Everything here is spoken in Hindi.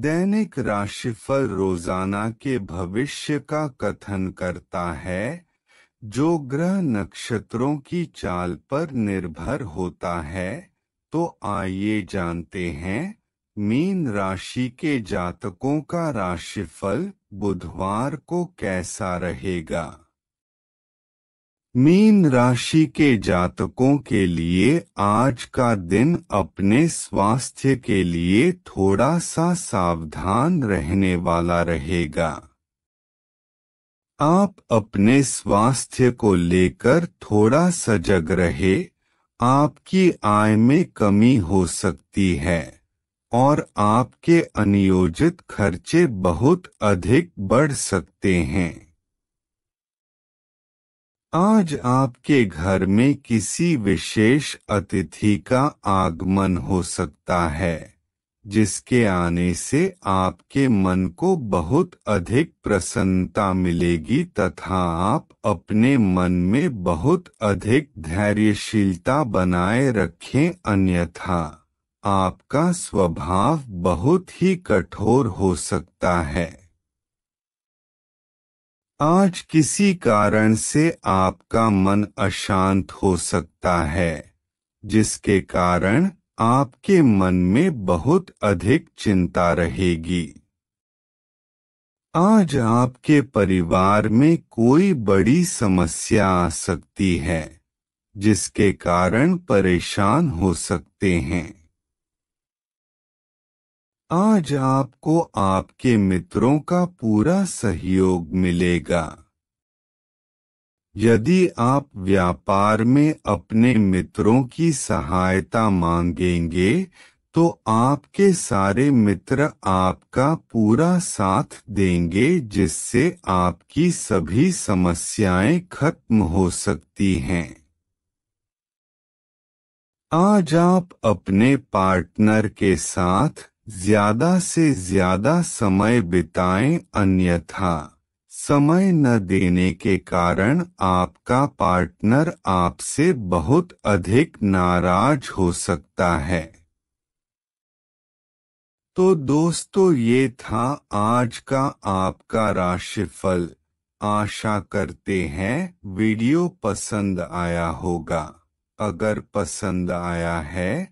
दैनिक राशिफल रोजाना के भविष्य का कथन करता है जो ग्रह नक्षत्रों की चाल पर निर्भर होता है तो आइए जानते हैं मीन राशि के जातकों का राशिफल बुधवार को कैसा रहेगा मीन राशि के जातकों के लिए आज का दिन अपने स्वास्थ्य के लिए थोड़ा सा सावधान रहने वाला रहेगा आप अपने स्वास्थ्य को लेकर थोड़ा सजग रहे आपकी आय में कमी हो सकती है और आपके अनियोजित खर्चे बहुत अधिक बढ़ सकते हैं आज आपके घर में किसी विशेष अतिथि का आगमन हो सकता है जिसके आने से आपके मन को बहुत अधिक प्रसन्नता मिलेगी तथा आप अपने मन में बहुत अधिक धैर्यशीलता बनाए रखें अन्यथा आपका स्वभाव बहुत ही कठोर हो सकता है आज किसी कारण से आपका मन अशांत हो सकता है जिसके कारण आपके मन में बहुत अधिक चिंता रहेगी आज आपके परिवार में कोई बड़ी समस्या आ सकती है जिसके कारण परेशान हो सकते हैं आज आपको आपके मित्रों का पूरा सहयोग मिलेगा यदि आप व्यापार में अपने मित्रों की सहायता मांगेंगे तो आपके सारे मित्र आपका पूरा साथ देंगे जिससे आपकी सभी समस्याएं खत्म हो सकती हैं आज आप अपने पार्टनर के साथ ज्यादा से ज्यादा समय बिताएं अन्यथा समय न देने के कारण आपका पार्टनर आपसे बहुत अधिक नाराज हो सकता है तो दोस्तों ये था आज का आपका राशिफल आशा करते हैं वीडियो पसंद आया होगा अगर पसंद आया है